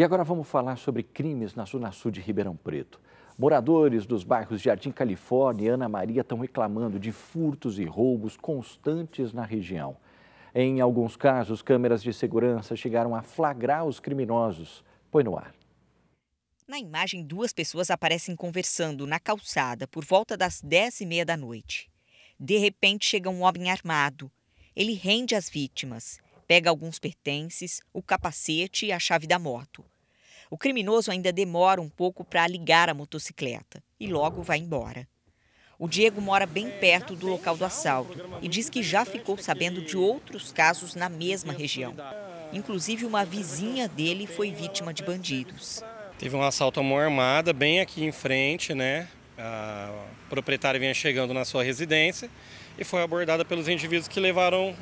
E agora vamos falar sobre crimes na Zona Sul de Ribeirão Preto. Moradores dos bairros Jardim Califórnia e Ana Maria estão reclamando de furtos e roubos constantes na região. Em alguns casos, câmeras de segurança chegaram a flagrar os criminosos. Põe no ar. Na imagem, duas pessoas aparecem conversando na calçada por volta das 10 e meia da noite. De repente, chega um homem armado. Ele rende as vítimas, pega alguns pertences, o capacete e a chave da moto. O criminoso ainda demora um pouco para ligar a motocicleta e logo vai embora. O Diego mora bem é, perto do local do assalto e diz que já ficou sabendo de outros casos na mesma região. Inclusive, uma vizinha dele foi vítima de bandidos. Teve um assalto à mão armada bem aqui em frente, né? A proprietária vinha chegando na sua residência e foi abordada pelos indivíduos que levaram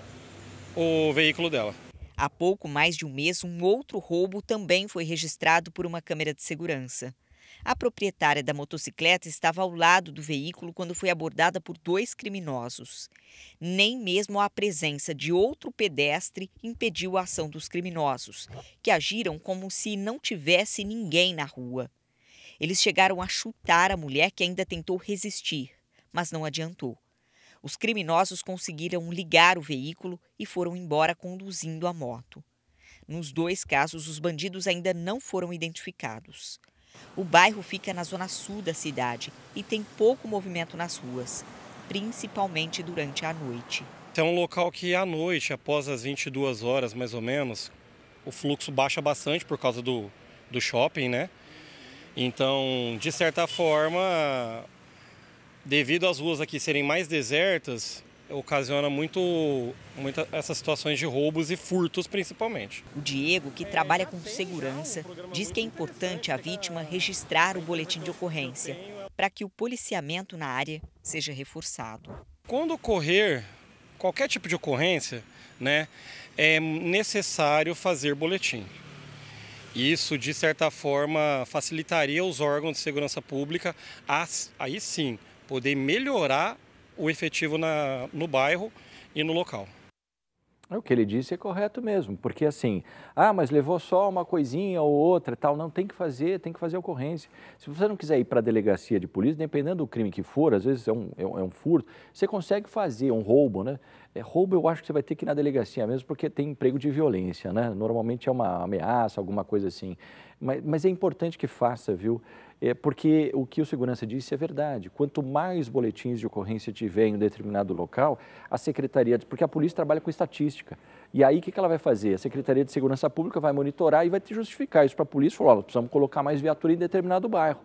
o veículo dela. Há pouco mais de um mês, um outro roubo também foi registrado por uma câmera de segurança. A proprietária da motocicleta estava ao lado do veículo quando foi abordada por dois criminosos. Nem mesmo a presença de outro pedestre impediu a ação dos criminosos, que agiram como se não tivesse ninguém na rua. Eles chegaram a chutar a mulher que ainda tentou resistir, mas não adiantou. Os criminosos conseguiram ligar o veículo e foram embora conduzindo a moto. Nos dois casos, os bandidos ainda não foram identificados. O bairro fica na zona sul da cidade e tem pouco movimento nas ruas, principalmente durante a noite. É um local que à noite, após as 22 horas mais ou menos, o fluxo baixa bastante por causa do, do shopping, né? Então, de certa forma, devido às ruas aqui serem mais desertas, ocasiona muito, muito essas situações de roubos e furtos principalmente. O Diego, que trabalha com segurança, diz que é importante a vítima registrar o boletim de ocorrência para que o policiamento na área seja reforçado. Quando ocorrer qualquer tipo de ocorrência, né, é necessário fazer boletim. Isso, de certa forma, facilitaria os órgãos de segurança pública a, aí sim, poder melhorar o efetivo na, no bairro e no local. É, o que ele disse é correto mesmo, porque assim, ah, mas levou só uma coisinha ou outra tal, não, tem que fazer, tem que fazer ocorrência. Se você não quiser ir para a delegacia de polícia, dependendo do crime que for, às vezes é um, é um, é um furto, você consegue fazer um roubo, né? É, roubo eu acho que você vai ter que ir na delegacia mesmo, porque tem emprego de violência, né? Normalmente é uma ameaça, alguma coisa assim. Mas, mas é importante que faça, viu? É porque o que o segurança disse é verdade. Quanto mais boletins de ocorrência tiver em um determinado local, a Secretaria, porque a polícia trabalha com estatística. E aí o que ela vai fazer? A Secretaria de Segurança Pública vai monitorar e vai te justificar isso para a polícia, falar, precisamos colocar mais viatura em determinado bairro.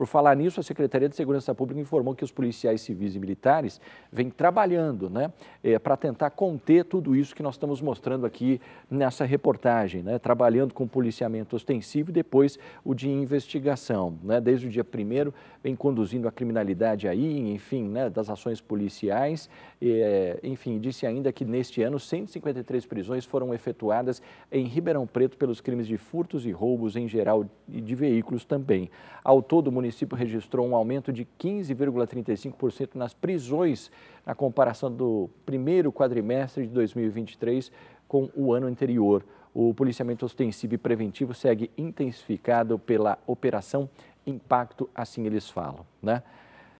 Por falar nisso, a Secretaria de Segurança Pública informou que os policiais civis e militares vêm trabalhando né, é, eh, para tentar conter tudo isso que nós estamos mostrando aqui nessa reportagem, né, trabalhando com policiamento ostensivo e depois o de investigação. Né, desde o dia 1 vem conduzindo a criminalidade aí, enfim, né, das ações policiais. É, enfim, disse ainda que neste ano 153 prisões foram efetuadas em Ribeirão Preto pelos crimes de furtos e roubos em geral e de veículos também. Ao todo, o município município registrou um aumento de 15,35% nas prisões na comparação do primeiro quadrimestre de 2023 com o ano anterior. O policiamento ostensivo e preventivo segue intensificado pela Operação Impacto, assim eles falam, né?